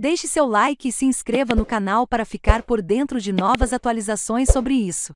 Deixe seu like e se inscreva no canal para ficar por dentro de novas atualizações sobre isso.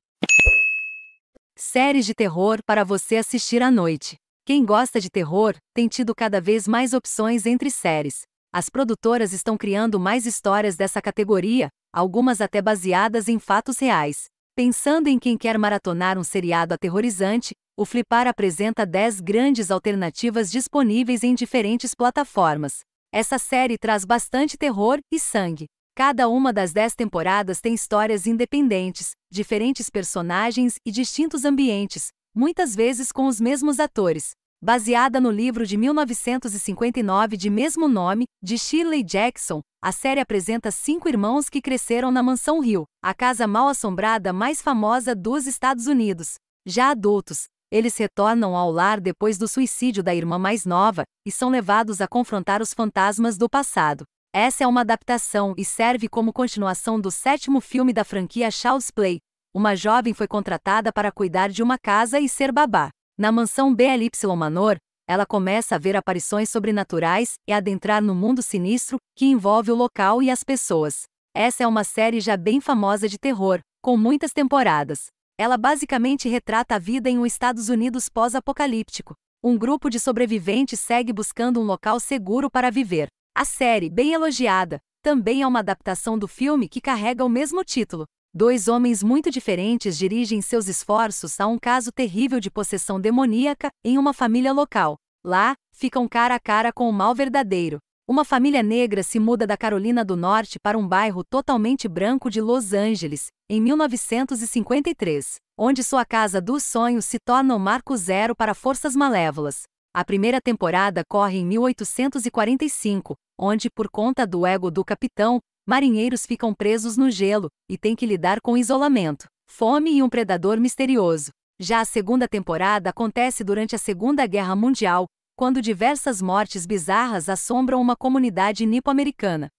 Séries de terror para você assistir à noite. Quem gosta de terror tem tido cada vez mais opções entre séries. As produtoras estão criando mais histórias dessa categoria, algumas até baseadas em fatos reais. Pensando em quem quer maratonar um seriado aterrorizante, o Flipar apresenta 10 grandes alternativas disponíveis em diferentes plataformas. Essa série traz bastante terror e sangue. Cada uma das dez temporadas tem histórias independentes, diferentes personagens e distintos ambientes, muitas vezes com os mesmos atores. Baseada no livro de 1959 de mesmo nome, de Shirley Jackson, a série apresenta cinco irmãos que cresceram na Mansão Hill, a casa mal assombrada mais famosa dos Estados Unidos. Já adultos, eles retornam ao lar depois do suicídio da irmã mais nova e são levados a confrontar os fantasmas do passado. Essa é uma adaptação e serve como continuação do sétimo filme da franquia Child's Play. Uma jovem foi contratada para cuidar de uma casa e ser babá. Na mansão BLY Manor, ela começa a ver aparições sobrenaturais e adentrar no mundo sinistro que envolve o local e as pessoas. Essa é uma série já bem famosa de terror, com muitas temporadas. Ela basicamente retrata a vida em um Estados Unidos pós-apocalíptico. Um grupo de sobreviventes segue buscando um local seguro para viver. A série, bem elogiada, também é uma adaptação do filme que carrega o mesmo título. Dois homens muito diferentes dirigem seus esforços a um caso terrível de possessão demoníaca em uma família local. Lá, ficam cara a cara com o mal verdadeiro, uma família negra se muda da Carolina do Norte para um bairro totalmente branco de Los Angeles, em 1953, onde sua casa dos sonhos se torna o um marco zero para forças malévolas. A primeira temporada corre em 1845, onde, por conta do ego do capitão, marinheiros ficam presos no gelo e têm que lidar com isolamento, fome e um predador misterioso. Já a segunda temporada acontece durante a Segunda Guerra Mundial, quando diversas mortes bizarras assombram uma comunidade nipo-americana.